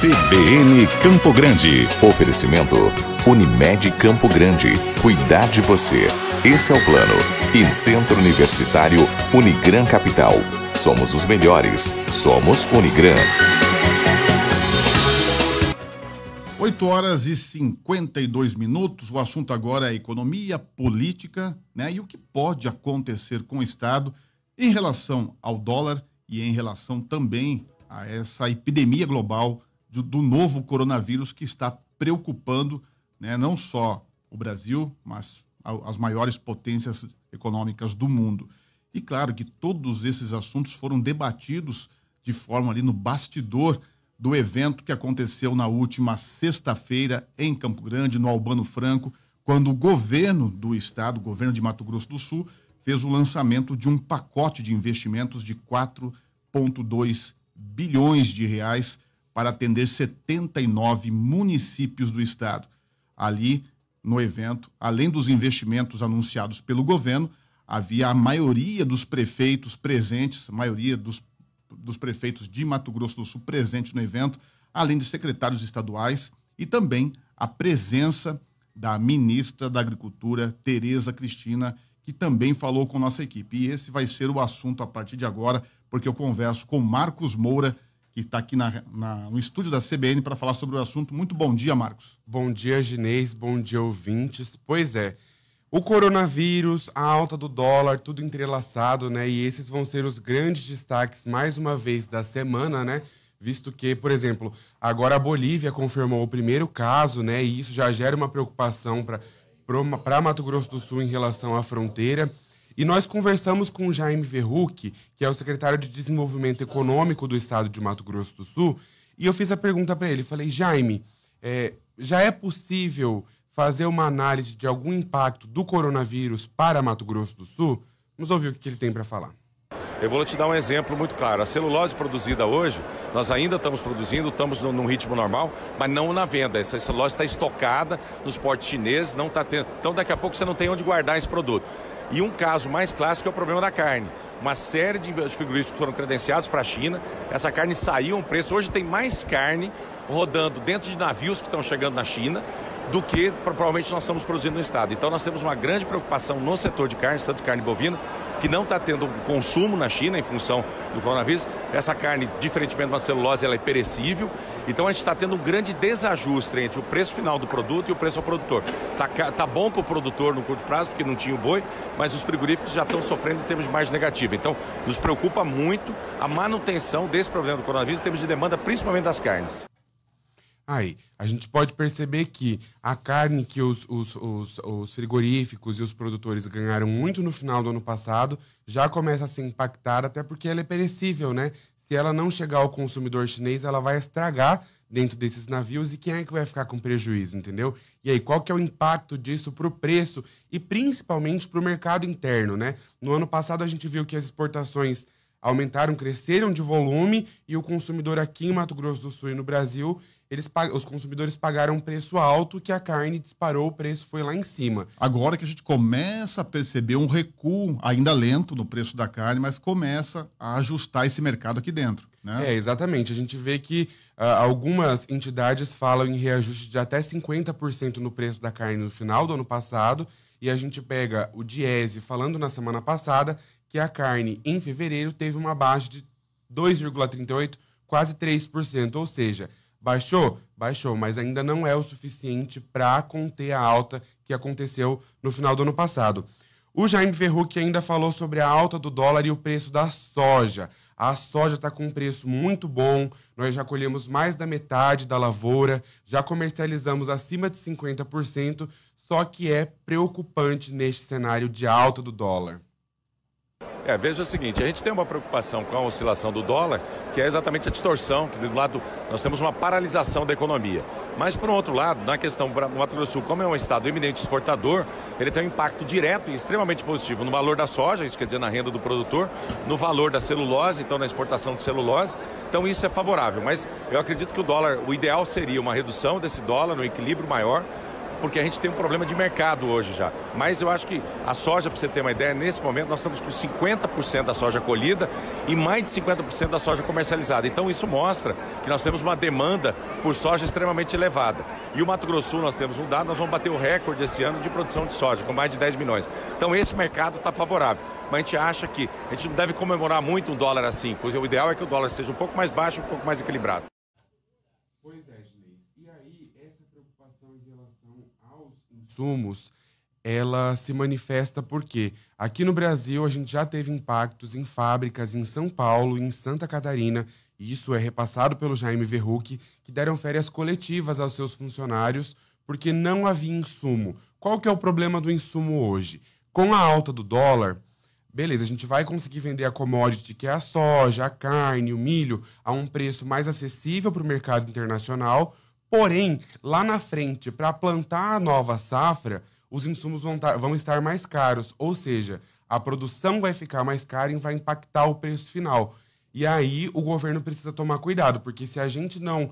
CBN Campo Grande. Oferecimento Unimed Campo Grande. Cuidar de você. Esse é o plano. E Centro Universitário Unigran Capital. Somos os melhores. Somos Unigran. 8 horas e 52 minutos. O assunto agora é economia, política, né? E o que pode acontecer com o Estado em relação ao dólar e em relação também a essa epidemia global do, do novo coronavírus que está preocupando né, não só o Brasil, mas as maiores potências econômicas do mundo. E claro que todos esses assuntos foram debatidos de forma ali no bastidor do evento que aconteceu na última sexta-feira em Campo Grande, no Albano Franco, quando o governo do estado, o governo de Mato Grosso do Sul, fez o lançamento de um pacote de investimentos de 4,2 bilhões de reais para atender 79 municípios do estado. Ali, no evento, além dos investimentos anunciados pelo governo, havia a maioria dos prefeitos presentes, a maioria dos, dos prefeitos de Mato Grosso do Sul presentes no evento, além de secretários estaduais e também a presença da ministra da Agricultura, Tereza Cristina, que também falou com nossa equipe. E esse vai ser o assunto a partir de agora, porque eu converso com Marcos Moura, que está aqui na, na, no estúdio da CBN para falar sobre o assunto. Muito bom dia, Marcos. Bom dia, Ginês. Bom dia, ouvintes. Pois é, o coronavírus, a alta do dólar, tudo entrelaçado, né? E esses vão ser os grandes destaques, mais uma vez, da semana, né? Visto que, por exemplo, agora a Bolívia confirmou o primeiro caso, né? E isso já gera uma preocupação para Mato Grosso do Sul em relação à fronteira. E nós conversamos com o Jaime Verruc, que é o secretário de Desenvolvimento Econômico do Estado de Mato Grosso do Sul, e eu fiz a pergunta para ele. Falei, Jaime, é, já é possível fazer uma análise de algum impacto do coronavírus para Mato Grosso do Sul? Vamos ouvir o que ele tem para falar. Eu vou te dar um exemplo muito claro. A celulose produzida hoje, nós ainda estamos produzindo, estamos num ritmo normal, mas não na venda. Essa celulose está estocada nos portos chineses, não está tendo. Então daqui a pouco você não tem onde guardar esse produto. E um caso mais clássico é o problema da carne. Uma série de figuristas foram credenciados para a China. Essa carne saiu a um preço. Hoje tem mais carne rodando dentro de navios que estão chegando na China do que provavelmente nós estamos produzindo no estado. Então nós temos uma grande preocupação no setor de carne, tanto de carne bovina, que não está tendo consumo na China em função do coronavírus. Essa carne, diferentemente de uma celulose, ela é perecível. Então a gente está tendo um grande desajuste entre o preço final do produto e o preço ao produtor. Está tá bom para o produtor no curto prazo, porque não tinha o boi, mas os frigoríficos já estão sofrendo em termos de margem negativa. Então nos preocupa muito a manutenção desse problema do coronavírus em termos de demanda, principalmente das carnes. Aí, a gente pode perceber que a carne que os, os, os, os, frigoríficos e os produtores ganharam muito no final do ano passado já começa a se impactar, até porque ela é perecível, né? Se ela não chegar ao consumidor chinês, ela vai estragar dentro desses navios e quem é que vai ficar com prejuízo, entendeu? E aí, qual que é o impacto disso para o preço e principalmente para o mercado interno, né? No ano passado a gente viu que as exportações aumentaram, cresceram de volume e o consumidor aqui em Mato Grosso do Sul e no Brasil eles pag... os consumidores pagaram um preço alto que a carne disparou, o preço foi lá em cima. Agora que a gente começa a perceber um recuo ainda lento no preço da carne, mas começa a ajustar esse mercado aqui dentro. Né? É, exatamente. A gente vê que uh, algumas entidades falam em reajuste de até 50% no preço da carne no final do ano passado, e a gente pega o Diese falando na semana passada que a carne em fevereiro teve uma baixa de 2,38%, quase 3%, ou seja, Baixou? Baixou, mas ainda não é o suficiente para conter a alta que aconteceu no final do ano passado. O Jaime Verruc ainda falou sobre a alta do dólar e o preço da soja. A soja está com um preço muito bom, nós já colhemos mais da metade da lavoura, já comercializamos acima de 50%, só que é preocupante neste cenário de alta do dólar. É, veja o seguinte, a gente tem uma preocupação com a oscilação do dólar, que é exatamente a distorção, que do lado nós temos uma paralisação da economia. Mas, por um outro lado, na questão do Mato Grosso do Sul, como é um estado eminente exportador, ele tem um impacto direto e extremamente positivo no valor da soja, isso quer dizer na renda do produtor, no valor da celulose, então na exportação de celulose. Então isso é favorável, mas eu acredito que o dólar, o ideal seria uma redução desse dólar, um equilíbrio maior, porque a gente tem um problema de mercado hoje já. Mas eu acho que a soja, para você ter uma ideia, nesse momento nós estamos com 50% da soja colhida e mais de 50% da soja comercializada. Então isso mostra que nós temos uma demanda por soja extremamente elevada. E o Mato Grosso nós temos um dado, nós vamos bater o recorde esse ano de produção de soja, com mais de 10 milhões. Então esse mercado está favorável. Mas a gente acha que a gente não deve comemorar muito um dólar a 5. O ideal é que o dólar seja um pouco mais baixo, um pouco mais equilibrado. insumos, ela se manifesta porque aqui no Brasil a gente já teve impactos em fábricas em São Paulo, em Santa Catarina, e isso é repassado pelo Jaime Verruc, que deram férias coletivas aos seus funcionários porque não havia insumo. Qual que é o problema do insumo hoje? Com a alta do dólar, beleza, a gente vai conseguir vender a commodity que é a soja, a carne, o milho a um preço mais acessível para o mercado internacional, Porém, lá na frente, para plantar a nova safra, os insumos vão, tar, vão estar mais caros, ou seja, a produção vai ficar mais cara e vai impactar o preço final. E aí o governo precisa tomar cuidado, porque se a gente não.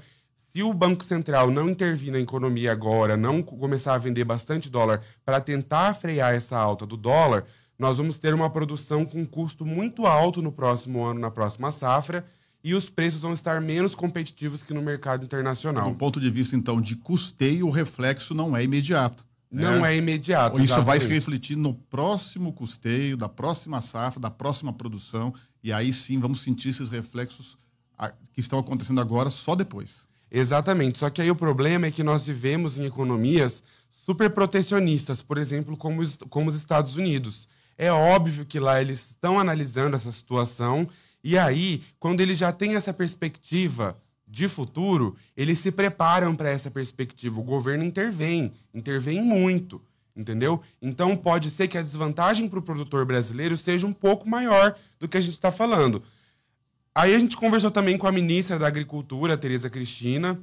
Se o Banco Central não intervir na economia agora, não começar a vender bastante dólar para tentar frear essa alta do dólar, nós vamos ter uma produção com custo muito alto no próximo ano, na próxima safra, e os preços vão estar menos competitivos que no mercado internacional. Do ponto de vista, então, de custeio, o reflexo não é imediato. Né? Não é, é imediato. Isso exatamente. vai se refletir no próximo custeio, da próxima safra, da próxima produção, e aí sim vamos sentir esses reflexos ah, que estão acontecendo agora só depois. Exatamente. Só que aí o problema é que nós vivemos em economias super protecionistas, por exemplo, como como os Estados Unidos. É óbvio que lá eles estão analisando essa situação e aí, quando ele já tem essa perspectiva de futuro, eles se preparam para essa perspectiva. O governo intervém, intervém muito, entendeu? Então pode ser que a desvantagem para o produtor brasileiro seja um pouco maior do que a gente está falando. Aí a gente conversou também com a ministra da Agricultura, Tereza Cristina,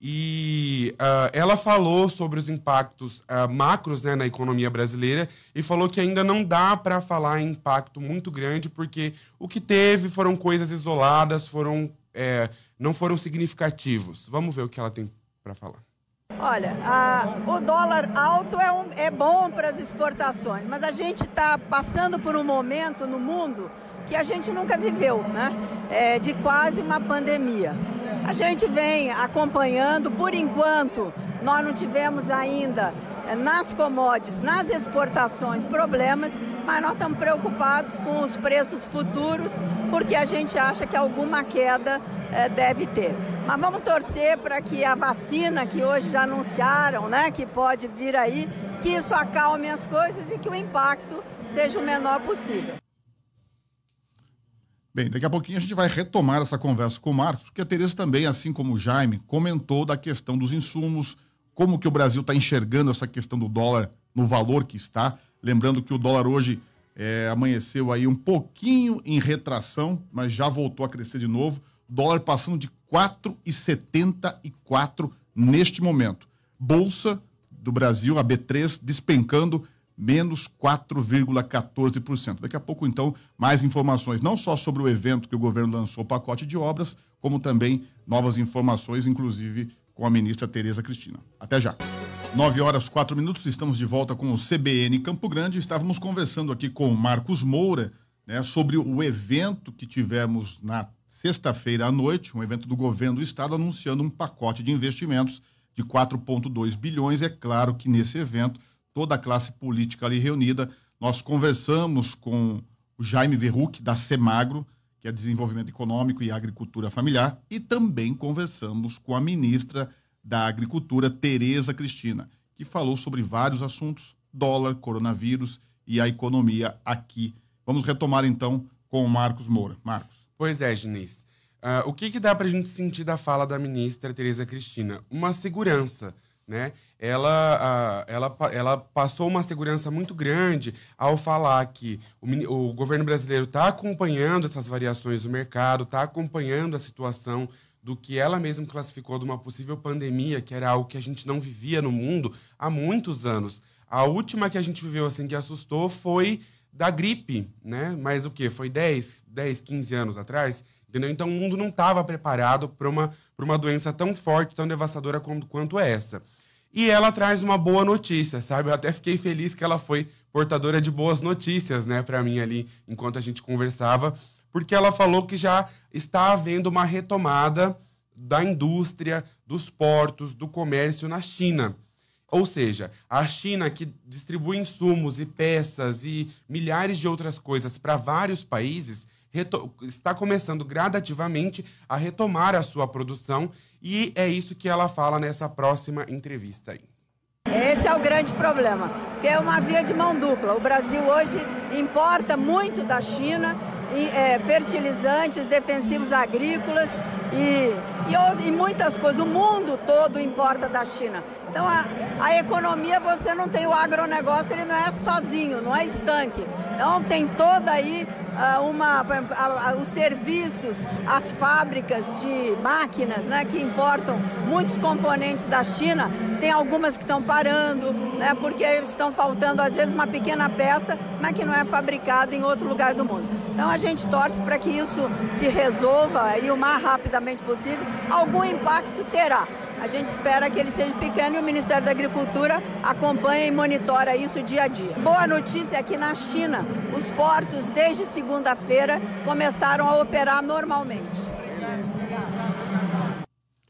e uh, ela falou sobre os impactos uh, macros né, na economia brasileira e falou que ainda não dá para falar em impacto muito grande, porque o que teve foram coisas isoladas, foram, é, não foram significativos. Vamos ver o que ela tem para falar. Olha, a, o dólar alto é, um, é bom para as exportações, mas a gente está passando por um momento no mundo que a gente nunca viveu, né? É, de quase uma pandemia. A gente vem acompanhando, por enquanto, nós não tivemos ainda eh, nas commodities, nas exportações, problemas, mas nós estamos preocupados com os preços futuros, porque a gente acha que alguma queda eh, deve ter. Mas vamos torcer para que a vacina que hoje já anunciaram, né, que pode vir aí, que isso acalme as coisas e que o impacto seja o menor possível. Bem, daqui a pouquinho a gente vai retomar essa conversa com o Marcos, porque a Tereza também, assim como o Jaime, comentou da questão dos insumos, como que o Brasil está enxergando essa questão do dólar no valor que está. Lembrando que o dólar hoje é, amanheceu aí um pouquinho em retração, mas já voltou a crescer de novo. Dólar passando de 4,74 neste momento. Bolsa do Brasil, a B3, despencando menos 4,14%. Daqui a pouco, então, mais informações, não só sobre o evento que o governo lançou o pacote de obras, como também novas informações, inclusive com a ministra Tereza Cristina. Até já. 9 horas quatro minutos, estamos de volta com o CBN Campo Grande. Estávamos conversando aqui com o Marcos Moura né, sobre o evento que tivemos na sexta-feira à noite, um evento do governo do estado anunciando um pacote de investimentos de 4,2 bilhões. É claro que nesse evento toda a classe política ali reunida. Nós conversamos com o Jaime Verruc, da Semagro, que é Desenvolvimento Econômico e Agricultura Familiar, e também conversamos com a ministra da Agricultura, Tereza Cristina, que falou sobre vários assuntos, dólar, coronavírus e a economia aqui. Vamos retomar então com o Marcos Moura. Marcos. Pois é, Diniz. Uh, o que, que dá para a gente sentir da fala da ministra Tereza Cristina? Uma segurança né? Ela, ela, ela passou uma segurança muito grande ao falar que o, o governo brasileiro está acompanhando essas variações do mercado, está acompanhando a situação do que ela mesma classificou de uma possível pandemia, que era algo que a gente não vivia no mundo há muitos anos. A última que a gente viveu assim que assustou foi da gripe, né? Mas o que? Foi 10, 10, 15 anos atrás, entendeu? Então o mundo não estava preparado para uma, uma doença tão forte, tão devastadora quanto, quanto essa. E ela traz uma boa notícia, sabe? Eu até fiquei feliz que ela foi portadora de boas notícias, né, para mim ali, enquanto a gente conversava, porque ela falou que já está havendo uma retomada da indústria, dos portos, do comércio na China. Ou seja, a China, que distribui insumos e peças e milhares de outras coisas para vários países, está começando gradativamente a retomar a sua produção e é isso que ela fala nessa próxima entrevista aí. Esse é o grande problema, que é uma via de mão dupla. O Brasil hoje importa muito da China e, é, fertilizantes, defensivos agrícolas e, e, e, muitas coisas. O mundo todo importa da China. Então, a, a economia, você não tem o agronegócio, ele não é sozinho, não é estanque. Então, tem toda aí uma, os serviços, as fábricas de máquinas né, que importam muitos componentes da China, tem algumas que estão parando, né, porque estão faltando às vezes uma pequena peça, mas que não é fabricada em outro lugar do mundo. Então a gente torce para que isso se resolva e o mais rapidamente possível. Algum impacto terá. A gente espera que ele seja pequeno e o Ministério da Agricultura acompanha e monitora isso dia a dia. Boa notícia é que na China, os portos, desde segunda-feira, começaram a operar normalmente.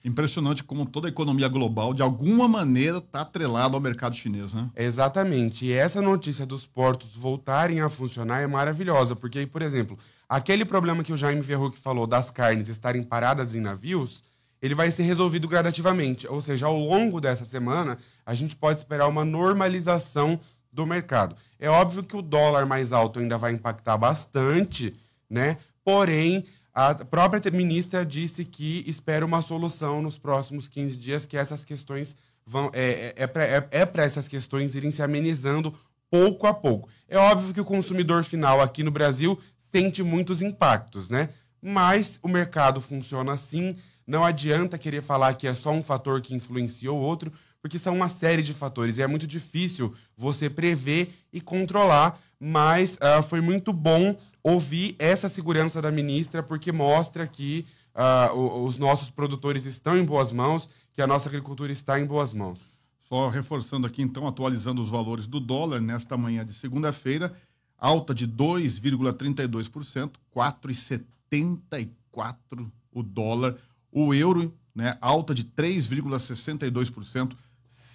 Impressionante como toda a economia global, de alguma maneira, está atrelada ao mercado chinês, né? Exatamente. E essa notícia dos portos voltarem a funcionar é maravilhosa, porque, por exemplo, aquele problema que o Jaime Verruc falou das carnes estarem paradas em navios, ele vai ser resolvido gradativamente. Ou seja, ao longo dessa semana, a gente pode esperar uma normalização do mercado. É óbvio que o dólar mais alto ainda vai impactar bastante, né? Porém, a própria ministra disse que espera uma solução nos próximos 15 dias, que essas questões vão. É, é, é, é, é para essas questões irem se amenizando pouco a pouco. É óbvio que o consumidor final aqui no Brasil sente muitos impactos, né? Mas o mercado funciona assim. Não adianta querer falar que é só um fator que influencia o outro, porque são uma série de fatores e é muito difícil você prever e controlar mas uh, foi muito bom ouvir essa segurança da ministra, porque mostra que uh, os nossos produtores estão em boas mãos, que a nossa agricultura está em boas mãos. Só reforçando aqui, então, atualizando os valores do dólar nesta manhã de segunda-feira, alta de 2,32%, 4,74 o dólar, o euro, né, alta de 3,62%, R$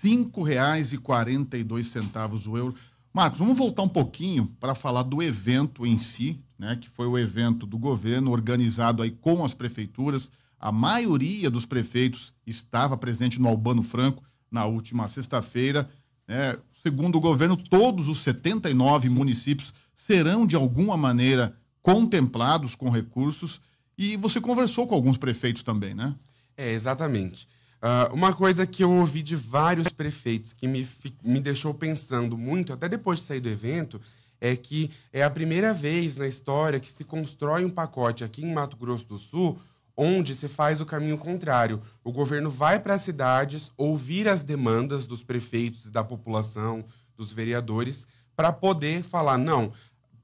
5,42 o euro. Marcos, vamos voltar um pouquinho para falar do evento em si, né, que foi o evento do governo organizado aí com as prefeituras. A maioria dos prefeitos estava presente no Albano Franco na última sexta-feira. Né? Segundo o governo, todos os 79 municípios serão de alguma maneira contemplados com recursos. E você conversou com alguns prefeitos também, né? É, exatamente. Uh, uma coisa que eu ouvi de vários prefeitos que me, me deixou pensando muito, até depois de sair do evento, é que é a primeira vez na história que se constrói um pacote aqui em Mato Grosso do Sul onde se faz o caminho contrário. O governo vai para as cidades ouvir as demandas dos prefeitos, da população, dos vereadores, para poder falar: não,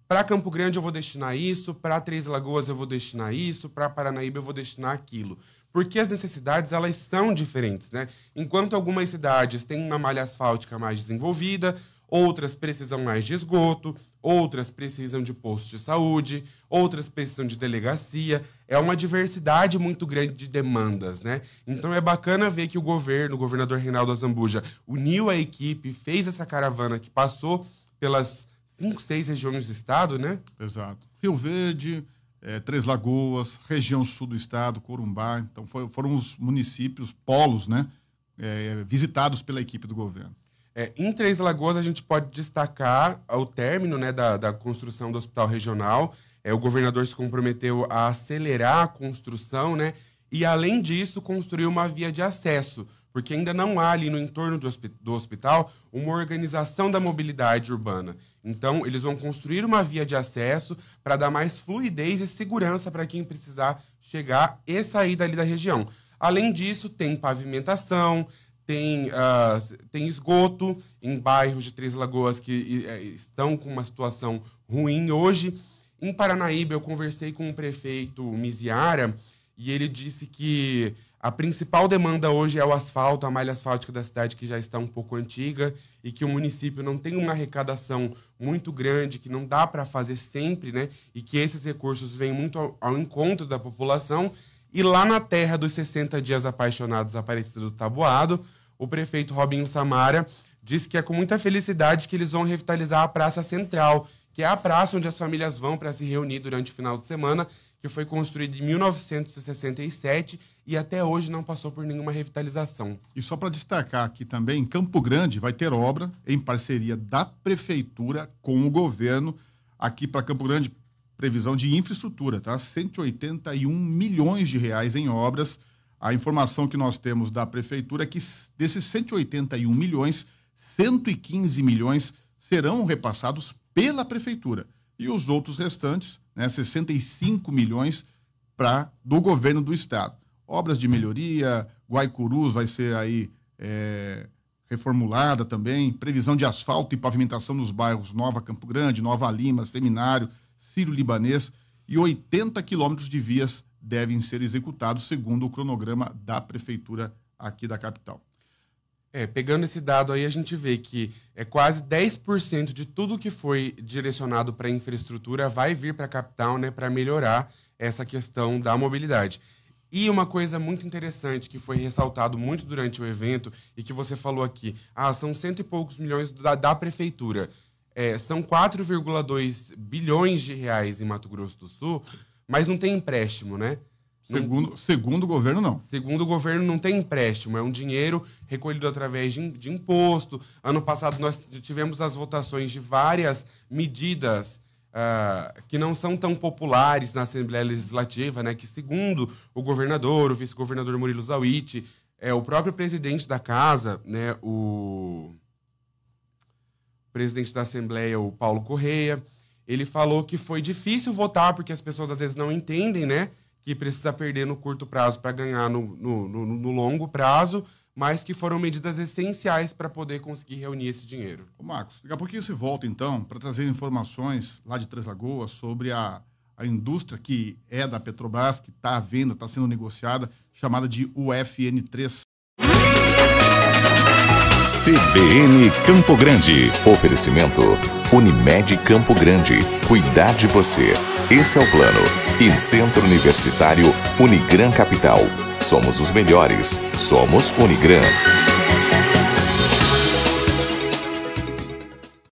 para Campo Grande eu vou destinar isso, para Três Lagoas eu vou destinar isso, para Paranaíba eu vou destinar aquilo porque as necessidades elas são diferentes, né? Enquanto algumas cidades têm uma malha asfáltica mais desenvolvida, outras precisam mais de esgoto, outras precisam de posto de saúde, outras precisam de delegacia. É uma diversidade muito grande de demandas, né? Então é bacana ver que o governo, o governador Reinaldo Azambuja, uniu a equipe, fez essa caravana que passou pelas cinco, seis regiões do estado, né? Exato. Rio Verde, é, Três Lagoas, região sul do estado, Corumbá. Então foi, foram os municípios, polos, né, é, visitados pela equipe do governo. É, em Três Lagoas, a gente pode destacar o término né, da, da construção do hospital regional. É, o governador se comprometeu a acelerar a construção, né? E, além disso, construiu uma via de acesso porque ainda não há ali no entorno do hospital uma organização da mobilidade urbana. Então, eles vão construir uma via de acesso para dar mais fluidez e segurança para quem precisar chegar e sair dali da região. Além disso, tem pavimentação, tem, uh, tem esgoto em bairros de Três Lagoas que é, estão com uma situação ruim hoje. Em Paranaíba, eu conversei com o prefeito Miziara e ele disse que a principal demanda hoje é o asfalto, a malha asfáltica da cidade que já está um pouco antiga e que o município não tem uma arrecadação muito grande, que não dá para fazer sempre, né? E que esses recursos vêm muito ao, ao, encontro da população. E lá na terra dos 60 dias apaixonados Aparecida do Tabuado, o prefeito Robinho Samara disse que é com muita felicidade que eles vão revitalizar a Praça Central, que é a praça onde as famílias vão para se reunir durante o final de semana, que foi construída em 1967 e até hoje não passou por nenhuma revitalização. E só para destacar aqui também, Campo Grande vai ter obra em parceria da prefeitura com o governo aqui para Campo Grande, previsão de infraestrutura, tá? 181 milhões de reais em obras. A informação que nós temos da prefeitura é que desses 181 milhões, 115 milhões serão repassados pela prefeitura e os outros restantes, né, 65 milhões para do governo do estado obras de melhoria, Guaicurus vai ser aí é, reformulada também, previsão de asfalto e pavimentação nos bairros Nova Campo Grande, Nova Lima, Seminário, Ciro Libanês e 80 quilômetros de vias devem ser executados segundo o cronograma da prefeitura aqui da capital. É, pegando esse dado aí, a gente vê que é quase 10% de tudo que foi direcionado para infraestrutura vai vir para a capital, né, para melhorar essa questão da mobilidade. E uma coisa muito interessante que foi ressaltado muito durante o evento e que você falou aqui, ah, são cento e poucos milhões da, da prefeitura. É, são 4,2 bilhões de reais em Mato Grosso do Sul, mas não tem empréstimo, né? Segundo, segundo o governo, não. Segundo o governo, não tem empréstimo. É um dinheiro recolhido através de, de imposto. Ano passado, nós tivemos as votações de várias medidas uh, que não são tão populares na Assembleia Legislativa, né? Que segundo o governador, o vice-governador Murilo Zawit, é o próprio presidente da casa, né? O presidente da Assembleia, o Paulo Correia, ele falou que foi difícil votar porque as pessoas às vezes não entendem, né? Que precisa perder no curto prazo para ganhar no, no, no, no longo prazo mas que foram medidas essenciais para poder conseguir reunir esse dinheiro. Ô Marcos, daqui a pouquinho você volta então para trazer informações lá de Três Lagoas sobre a, a indústria que é da Petrobras, que está à venda, está sendo negociada, chamada de UFN3. CBN Campo Grande. Oferecimento Unimed Campo Grande. Cuidar de você. Esse é o plano. E Centro Universitário Unigran Capital. Somos os melhores. Somos Unigran.